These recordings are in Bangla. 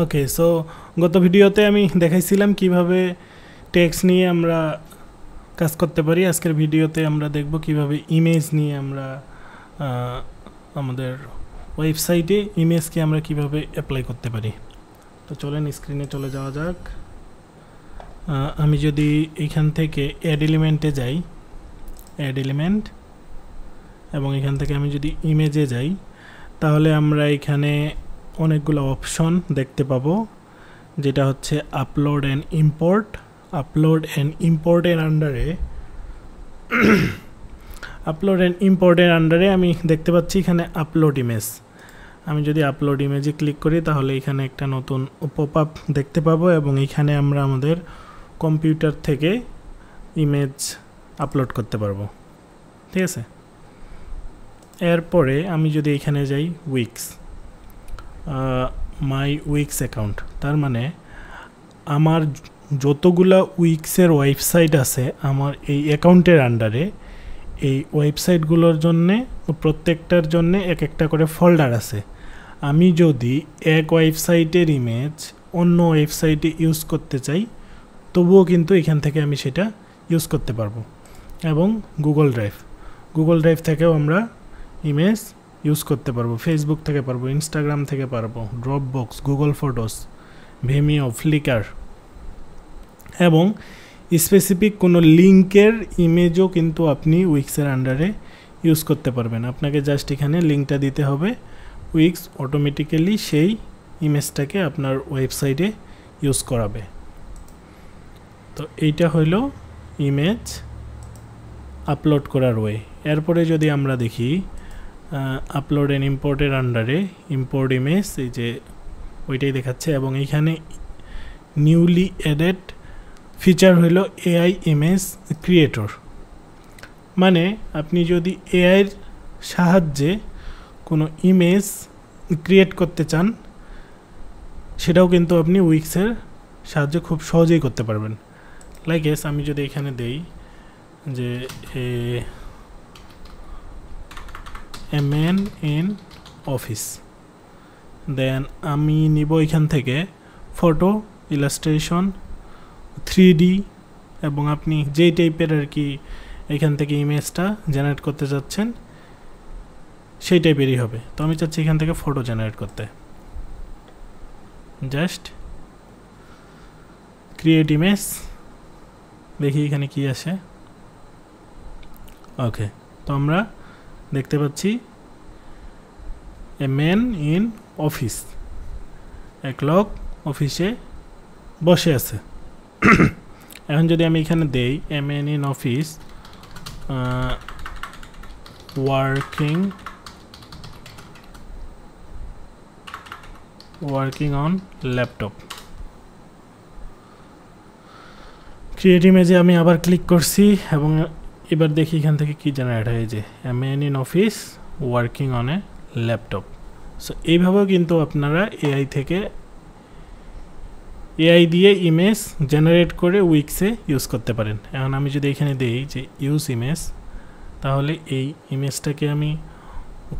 ওকে সো গত ভিডিওতে আমি দেখাইছিলাম কিভাবে টেক্স নিয়ে আমরা কাজ করতে পারি আজকের ভিডিওতে আমরা দেখব কিভাবে ইমেজ নিয়ে আমরা আমাদের ওয়েবসাইটে ইমেজকে আমরা কিভাবে অ্যাপ্লাই করতে পারি তো চলেন স্ক্রিনে চলে যাওয়া যাক আমি যদি এখান থেকে অ্যাড এলিমেন্টে যাই অ্যাড এলিমেন্ট এবং এখান থেকে আমি যদি ইমেজে যাই তাহলে আমরা এখানে অনেকগুলো অপশন দেখতে পাবো যেটা হচ্ছে upload and import upload and ইম্পোর্টের আন্ডারে আপলোড অ্যান্ড ইম্পোর্টের আন্ডারে আমি দেখতে পাচ্ছি এখানে আপলোড ইমেজ আমি যদি আপলোড ইমেজে ক্লিক করি তাহলে এখানে একটা নতুন পপ আপ দেখতে পাবো এবং এখানে আমরা আমাদের কম্পিউটার থেকে ইমেজ আপলোড করতে পারবো ঠিক আছে এরপরে আমি যদি এখানে যাই উইক্স মাই উইক্স অ্যাকাউন্ট তার মানে আমার যতগুলা উইক্সের ওয়েবসাইট আছে আমার এই অ্যাকাউন্টের আন্ডারে এই ওয়েবসাইটগুলোর জন্যে প্রত্যেকটার জন্যে এক একটা করে ফোল্ডার আছে আমি যদি এক ওয়েবসাইটের ইমেজ অন্য ওয়েবসাইটে ইউজ করতে চাই তবুও কিন্তু এখান থেকে আমি সেটা ইউজ করতে পারবো এবং গুগল ড্রাইভ গুগল ড্রাইভ থেকেও আমরা ইমেজ ইউজ করতে পারবো ফেসবুক থেকে পারবো ইনস্টাগ্রাম থেকে পারবো Dropbox Google photos Vimeo Flickr এবং স্পেসিফিক কোনো লিঙ্কের ইমেজও কিন্তু আপনি উইক্সের আন্ডারে ইউজ করতে পারবেন আপনাকে জাস্ট এখানে লিঙ্কটা দিতে হবে উইক্স অটোমেটিক্যালি সেই ইমেজটাকে আপনার ওয়েবসাইটে ইউজ করাবে তো এইটা হইল ইমেজ আপলোড করার ওয়ে এরপরে যদি আমরা দেখি আপলোড এন ইম্পোর্টের আন্ডারে ইম্পোর্ট ইমেজ এই যে ওইটাই দেখাচ্ছে এবং এইখানে নিউলি অ্যাডেড ফিচার হইল এআই ইমেজ ক্রিয়েটর মানে আপনি যদি এআইয়ের সাহায্যে কোনো ইমেজ ক্রিয়েট করতে চান সেটাও কিন্তু আপনি উইক্সের সাহায্যে খুব সহজেই করতে পারবেন লাইক এস আমি যদি এখানে দেই যে a man in office then আমি নিব এখান থেকে ফটো ইলাস্ট্রেশন থ্রি এবং আপনি যেই টাইপের আর কি এখান থেকে ইমেজটা জেনারেট করতে চাচ্ছেন সেই টাইপেরই হবে তো আমি চাচ্ছি এখান থেকে ফটো জেনারেট করতে জাস্ট ক্রিয়েট ইমেজ দেখি এখানে কি আসে ওকে তো আমরা দেখতে পাচ্ছি এ ম্যান ইন অফিস এক লোক অফিসে বসে আছে এখন যদি আমি এখানে দেই a man in office working working on laptop create ইমেজে আমি আবার ক্লিক করছি এবং এবার দেখি এইখান থেকে কি জেনারেট হয় এই যে a man in office working on a laptop so এইভাবেই কিন্তু আপনারা এআই থেকে এআই দিয়ে ইমেজ জেনারেট করে উইক্স এ ইউজ করতে পারেন এখন আমি যদি এখানে দেই যে use images তাহলে এই ইমেজটাকে আমি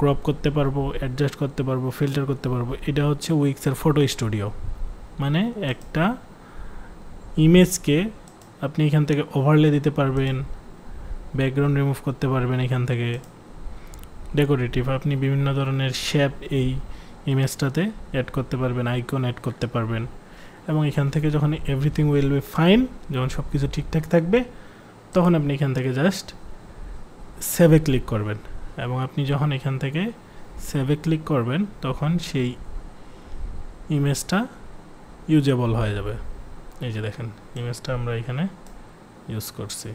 ক্রপ করতে পারবো অ্যাডজাস্ট করতে পারবো ফিল্টার করতে পারবো এটা হচ্ছে উইক্সের ফটো স্টুডিও মানে একটা ইমেজকে আপনি এখান থেকে ওভারলে দিতে পারবেন ব্যাকগ্রাউন্ড রিমুভ করতে পারবেন এখান থেকে ডেকোরেটিভ আপনি বিভিন্ন ধরনের শেপ এই ইমেজটাতে অ্যাড করতে পারবেন আইকন অ্যাড করতে পারবেন এবং এখান থেকে যখন এভরিথিং উইল বি ফাইন যখন সব কিছু ঠিকঠাক থাকবে তখন আপনি এখান থেকে জাস্ট সেভে ক্লিক করবেন এবং আপনি যখন এখান থেকে সেভে ক্লিক করবেন তখন সেই ইমেজটা ইউজেবল হয়ে যাবে এই যে দেখেন ইমেজটা আমরা এখানে ইউজ করছি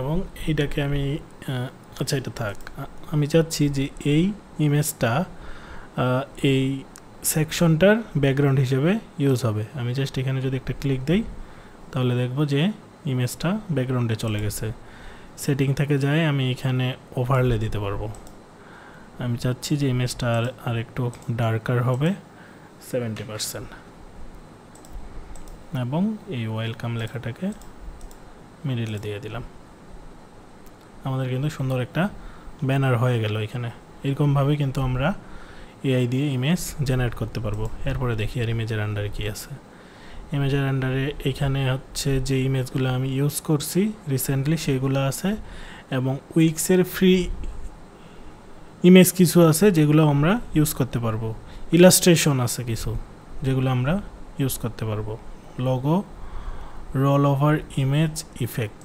এবং এইটাকে আমি আচ্ছা এটা থাক আমি চাচ্ছি যে এই ইমেজটা এই সেকশনটার ব্যাকগ্রাউন্ড হিসেবে ইউজ হবে আমি জাস্ট এখানে যদি একটা ক্লিক দিই তাহলে দেখব যে ইমেজটা ব্যাকগ্রাউন্ডে চলে গেছে সেটিং থেকে যায় আমি এখানে ওভারলে দিতে পারবো আমি চাচ্ছি যে ইমেজটা আর আর একটু ডার্কার হবে সেভেন্টি পারসেন্ট এবং এই ওয়েলকাম লেখাটাকে মিডিলে দিয়ে দিলাম আমাদের কিন্তু সুন্দর একটা ব্যানার হয়ে গেল এখানে এরকমভাবে কিন্তু আমরা এআই দিয়ে ইমেজ জেনারেট করতে পারবো এরপরে দেখি আর ইমেজের আন্ডারে কী আছে ইমেজের আন্ডারে এখানে হচ্ছে যে ইমেজগুলো আমি ইউজ করছি রিসেন্টলি সেগুলো আছে এবং উইক্সের ফ্রি ইমেজ কিছু আছে যেগুলো আমরা ইউজ করতে পারবো ইলাস্ট্রেশন আছে কিছু যেগুলো আমরা ইউজ করতে পারবো logo rollover image effect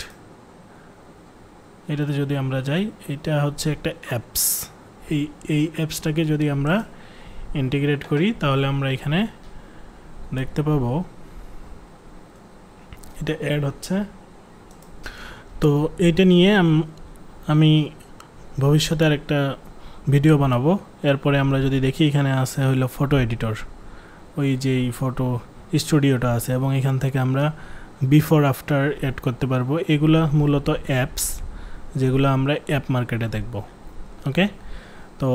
এটাতে যদি আমরা যাই এটা হচ্ছে একটা অ্যাপস এই এই অ্যাপসটাকে যদি আমরা ইন্টিগ্রেট করি তাহলে আমরা এখানে দেখতে পাব এটা অ্যাড হচ্ছে তো এটা নিয়ে আমি ভবিষ্যতে আর একটা ভিডিও বানাবো এরপরে আমরা যদি দেখি এখানে আছে হইলো ফটো এডিটর ওই যে ফটো স্টুডিওটা আছে এবং এখান থেকে আমরা বিফোর আফটার অ্যাড করতে পারবো এগুলা মূলত অ্যাপস যেগুলো আমরা অ্যাপ মার্কেটে দেখব ওকে তো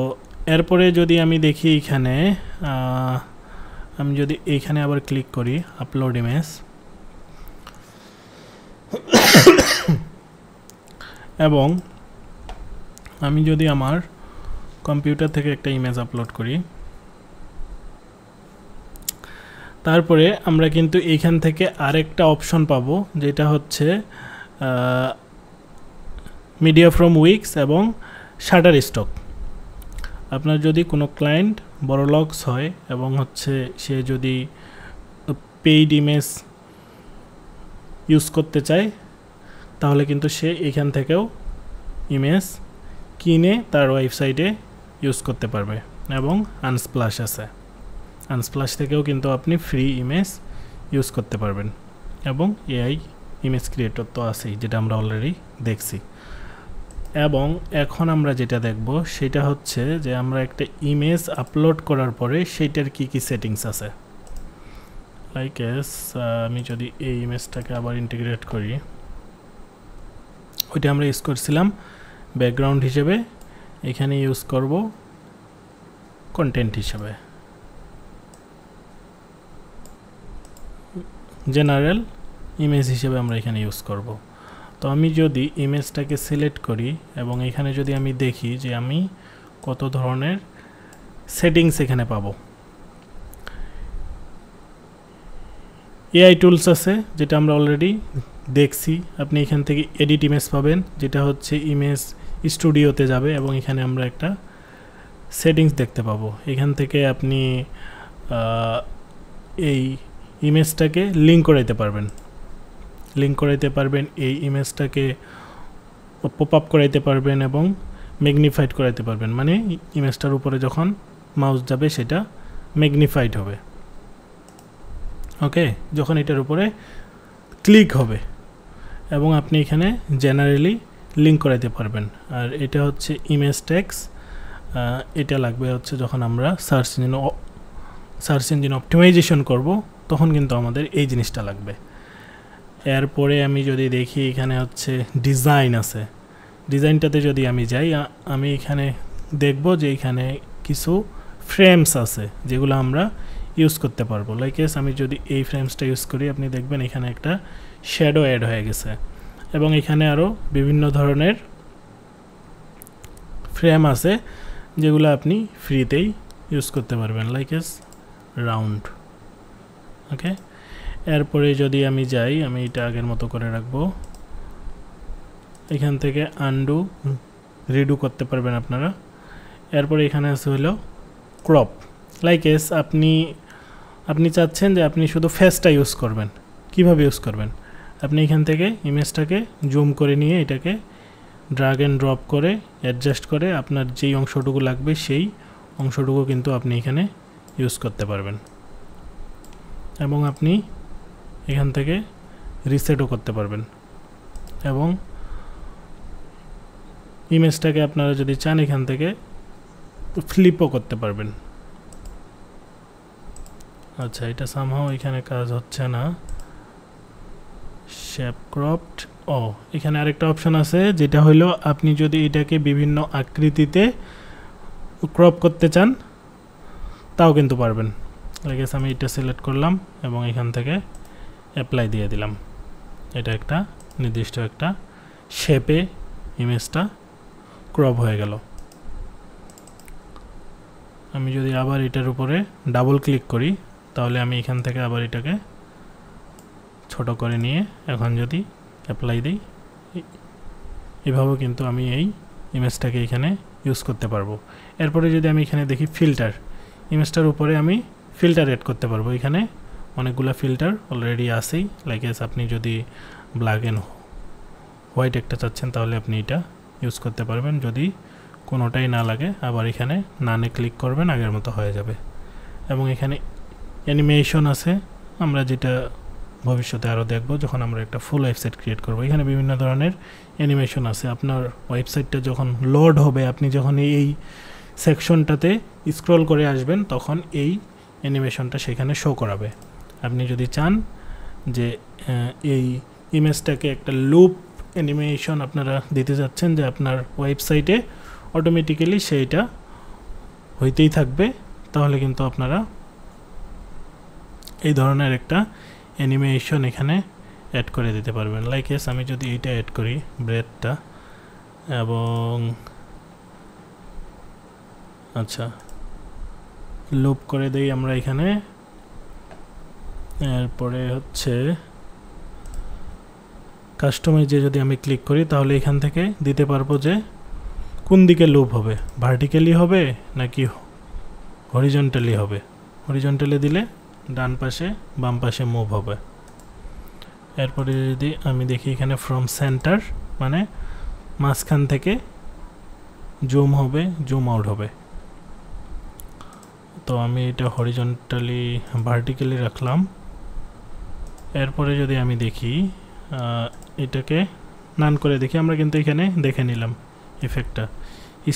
এরপরে যদি আমি দেখি এখানে আমি যদি এইখানে আবার ক্লিক করি আপলোড ইমেজ এবং আমি যদি আমার কম্পিউটার থেকে একটা ইমেজ আপলোড করি তারপরে আমরা কিন্তু এইখান থেকে আরেকটা অপশন পাবো যেটা হচ্ছে মিডিয়া ফ্রম উইক্স এবং শাটার স্টক আপনার যদি কোনো ক্লায়েন্ট বড় লক্স হয় এবং হচ্ছে সে যদি পেইড ইমেজ ইউজ করতে চায় তাহলে কিন্তু সে এখান থেকেও ইমেজ কিনে তার ওয়েবসাইটে ইউজ করতে পারবে এবং আনস্প্লাশ আছে আনস্প্লাশ থেকেও কিন্তু আপনি ফ্রি ইমেজ ইউজ করতে পারবেন এবং এআই ইমেজ ক্রিয়েটর তো আছেই যেটা আমরা অলরেডি দেখছি এবং এখন আমরা যেটা দেখব সেটা হচ্ছে যে আমরা একটা ইমেজ আপলোড করার পরে সেইটার কি কি সেটিংস আছে লাইক এস আমি যদি এই ইমেজটাকে আবার ইন্টিগ্রেট করি ওইটা আমরা ইউজ করছিলাম ব্যাকগ্রাউন্ড হিসেবে এখানে ইউজ করব কন্টেন্ট হিসেবে জেনারেল ইমেজ হিসেবে আমরা এখানে ইউজ করব তো আমি যদি ইমেজটাকে সিলেক্ট করি এবং এখানে যদি আমি দেখি যে আমি কত ধরনের সেটিংস এখানে পাবো এআই টুলস আছে যেটা আমরা অলরেডি দেখছি আপনি এখান থেকে এডিট ইমেজ পাবেন যেটা হচ্ছে ইমেজ স্টুডিওতে যাবে এবং এখানে আমরা একটা সেটিংস দেখতে পাবো এখান থেকে আপনি এই ইমেজটাকে লিঙ্ক করে দিতে পারবেন লিঙ্ক করাইতে পারবেন এই ইমেজটাকে পপ আপ করাইতে পারবেন এবং ম্যাগনিফাইড করাইতে পারবেন মানে ইমেজটার উপরে যখন মাউস যাবে সেটা ম্যাগনিফাইড হবে ওকে যখন এটার উপরে ক্লিক হবে এবং আপনি এখানে জেনারেলি লিঙ্ক করাইতে পারবেন আর এটা হচ্ছে ইমেজ ট্যাক্স এটা লাগবে হচ্ছে যখন আমরা search engine search engine optimization করব তখন কিন্তু আমাদের এই জিনিসটা লাগবে এরপরে আমি যদি দেখি এখানে হচ্ছে ডিজাইন আছে ডিজাইনটাতে যদি আমি যাই আমি এখানে দেখব যে এখানে কিছু ফ্রেমস আছে যেগুলো আমরা ইউজ করতে পারবো লাইক এস আমি যদি এই ফ্রেমসটা ইউজ করি আপনি দেখবেন এখানে একটা শ্যাডো এড হয়ে গেছে এবং এখানে আরো বিভিন্ন ধরনের ফ্রেম আছে যেগুলো আপনি ফ্রিতেই ইউজ করতে পারবেন লাইক এস রাউন্ড ওকে এরপরে যদি আমি যাই আমি এটা আগের মতো করে রাখবো এখান থেকে আন্ডু রিডু করতে পারবেন আপনারা এরপরে এখানে আছে হলো ক্রপ লাইক এস আপনি আপনি চাচ্ছেন যে আপনি শুধু ফেসটা ইউজ করবেন কিভাবে ইউজ করবেন আপনি এখান থেকে ইমেজটাকে জুম করে নিয়ে এটাকে ড্রাগ অ্যান্ড ড্রপ করে অ্যাডজাস্ট করে আপনার যেই অংশটুকু লাগবে সেই অংশটুকু কিন্তু আপনি এখানে ইউজ করতে পারবেন এবং আপনি এখান থেকে রিসেটও করতে পারবেন এবং ইমেজটাকে আপনারা যদি চান এখান থেকে ফ্লিপও করতে পারবেন আচ্ছা এটা সামহাও এখানে কাজ হচ্ছে না শ্যাপ ক্রপড ও এখানে আরেকটা অপশন আছে যেটা হলো আপনি যদি এটাকে বিভিন্ন আকৃতিতে ক্রপ করতে চান তাও কিন্তু পারবেন আই গেস আমি এটা সিলেক্ট করলাম এবং এখান থেকে অ্যাপ্লাই দিয়ে দিলাম এটা একটা নির্দিষ্ট একটা শেপে ইমেজটা ক্রপ হয়ে গেল আমি যদি আবার এটার উপরে ডাবল ক্লিক করি তাহলে আমি এখান থেকে আবার এটাকে ছোট করে নিয়ে এখন যদি অ্যাপ্লাই দিই এভাবে কিন্তু আমি এই ইমেজটাকে এখানে ইউজ করতে পারবো এরপরে যদি আমি এখানে দেখি ফিল্টার ইমেজটার উপরে আমি ফিল্টার এড করতে পারবো এখানে অনেকগুলো ফিল্টার অলরেডি আসেই লাইক আপনি যদি ব্ল্যাক অ্যান্ড হোয়াইট একটা চাচ্ছেন তাহলে আপনি এটা ইউজ করতে পারবেন যদি কোনোটাই না লাগে আবার এখানে নানে ক্লিক করবেন আগের মতো হয়ে যাবে এবং এখানে অ্যানিমেশন আছে আমরা যেটা ভবিষ্যতে আরও দেখব যখন আমরা একটা ফুল ওয়েবসাইট ক্রিয়েট করব এখানে বিভিন্ন ধরনের অ্যানিমেশন আছে আপনার ওয়েবসাইটটা যখন লোড হবে আপনি যখন এই সেকশনটাতে স্ক্রল করে আসবেন তখন এই অ্যানিমেশনটা সেখানে শো করাবে আপনি যদি চান যে এই ইমেজটাকে একটা লুপ অ্যানিমেশন আপনারা দিতে যাচ্ছেন যে আপনার ওয়েবসাইটে অটোমেটিক্যালি সেটা হইতেই থাকবে তাহলে কিন্তু আপনারা এই ধরনের একটা অ্যানিমেশন এখানে অ্যাড করে দিতে পারবেন লাইক এস আমি যদি এটা অ্যাড করি ব্রেডটা এবং আচ্ছা লুপ করে দেই আমরা এখানে এরপরে হচ্ছে কাস্টমাইজে যদি আমি ক্লিক করি তাহলে এখান থেকে দিতে পারবো যে কোন দিকে লুপ হবে ভার্টিক্যালি হবে নাকি হরিজন্টালি হবে হরিজন্টালি দিলে ডান পাশে বাম পাশে মুভ হবে এরপরে যদি আমি দেখি এখানে ফ্রম সেন্টার মানে মাঝখান থেকে জুম হবে জুম আউট হবে তো আমি এটা হরিজন্টালি ভার্টিক্যালি রাখলাম এরপরে যদি আমি দেখি এটাকে নান করে দেখি আমরা কিন্তু এখানে দেখে নিলাম ইফেক্টটা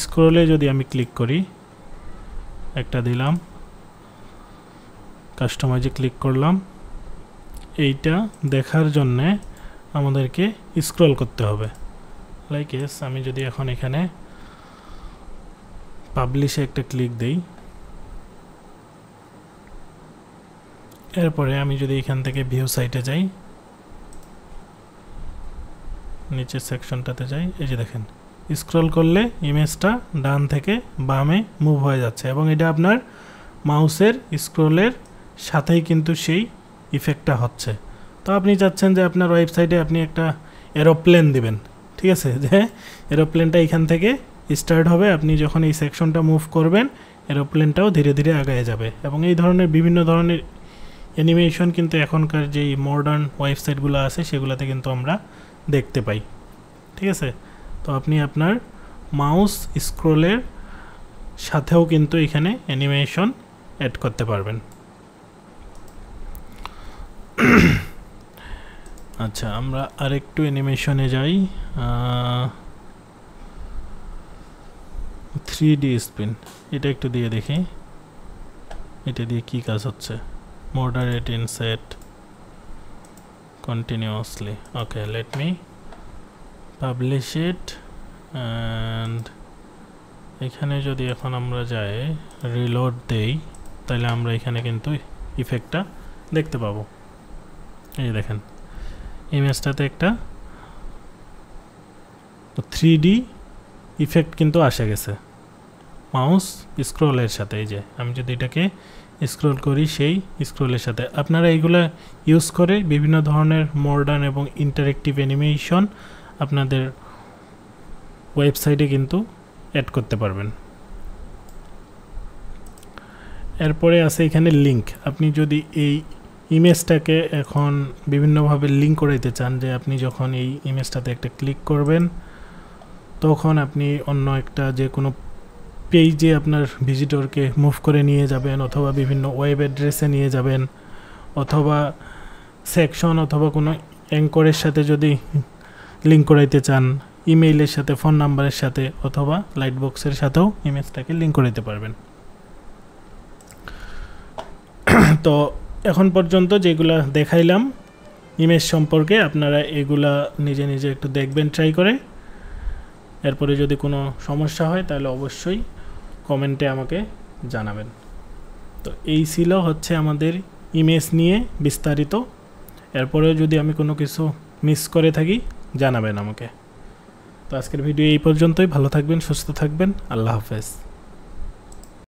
স্ক্রোলে যদি আমি ক্লিক করি একটা দিলাম কাস্টমাইজে ক্লিক করলাম এইটা দেখার জন্যে আমাদেরকে স্ক্রল করতে হবে লাইক এস আমি যদি এখন এখানে পাবলিশে একটা ক্লিক দিই এরপরে আমি যদি এখান থেকে ভিউ সাইটে যাই নিচের সেকশনটাতে যাই এই যে দেখেন স্ক্রল করলে ইমেজটা ডান থেকে বামে মুভ হয়ে যাচ্ছে এবং এটা আপনার মাউসের স্ক্রলের সাথেই কিন্তু সেই ইফেক্টটা হচ্ছে তো আপনি চাচ্ছেন যে আপনার ওয়েবসাইটে আপনি একটা এরোপ্লেন দিবেন ঠিক আছে যে এরোপ্লেনটা এখান থেকে স্টার্ট হবে আপনি যখন এই সেকশনটা মুভ করবেন এরোপ্লেনটাও ধীরে ধীরে আগায় যাবে এবং এই ধরনের বিভিন্ন ধরনের অ্যানিমেশন কিন্তু এখনকার যেই মডার্ন ওয়েবসাইটগুলো আছে সেগুলোতে কিন্তু আমরা দেখতে পাই ঠিক আছে তো আপনি আপনার মাউস স্ক্রোলের সাথেও কিন্তু এখানে অ্যানিমেশন অ্যাড করতে পারবেন আচ্ছা আমরা আরেকটু অ্যানিমেশনে যাই থ্রি ডি স্পিন এটা একটু দিয়ে দেখি এটা দিয়ে কী কাজ হচ্ছে moderate inset continuously okay let me publish it and এখানে যদি এখন আমরা যাই রিলোড দেই তাহলে আমরা এখানে কিন্তু ইফেক্টটা দেখতে পাবো এই দেখেন ইমেজটাতে একটা থ্রি ডি ইফেক্ট কিন্তু আসে গেছে মাউস স্ক্রলের সাথে এই যে আমি যদি এটাকে স্ক্রল করি সেই স্ক্রলের সাথে আপনারা এইগুলো ইউজ করে বিভিন্ন ধরনের মডার্ন এবং ইন্টারেক্টিভ অ্যানিমেশন আপনাদের ওয়েবসাইটে কিন্তু অ্যাড করতে পারবেন এরপরে আছে এখানে লিঙ্ক আপনি যদি এই ইমেজটাকে এখন বিভিন্নভাবে লিঙ্ক করে দিতে চান যে আপনি যখন এই ইমেজটাতে একটা ক্লিক করবেন তখন আপনি অন্য একটা যে কোনো পেজে আপনার ভিজিটরকে মুভ করে নিয়ে যাবেন অথবা বিভিন্ন ওয়েব অ্যাড্রেসে নিয়ে যাবেন অথবা সেকশন অথবা কোনো অ্যাঙ্করের সাথে যদি লিঙ্ক করাইতে চান ইমেইলের সাথে ফোন নাম্বারের সাথে অথবা লাইট বক্সের সাথেও ইমেজটাকে লিঙ্ক করাইতে পারবেন তো এখন পর্যন্ত যেগুলা দেখাইলাম ইমেজ সম্পর্কে আপনারা এগুলা নিজে নিজে একটু দেখবেন ট্রাই করে এরপরে যদি কোনো সমস্যা হয় তাহলে অবশ্যই কমেন্টে আমাকে জানাবেন তো এই ছিল হচ্ছে আমাদের ইমেজ নিয়ে বিস্তারিত এরপরেও যদি আমি কোনো কিছু মিস করে থাকি জানাবেন আমাকে তো আজকের ভিডিও এই পর্যন্তই ভালো থাকবেন সুস্থ থাকবেন আল্লাহ হাফেজ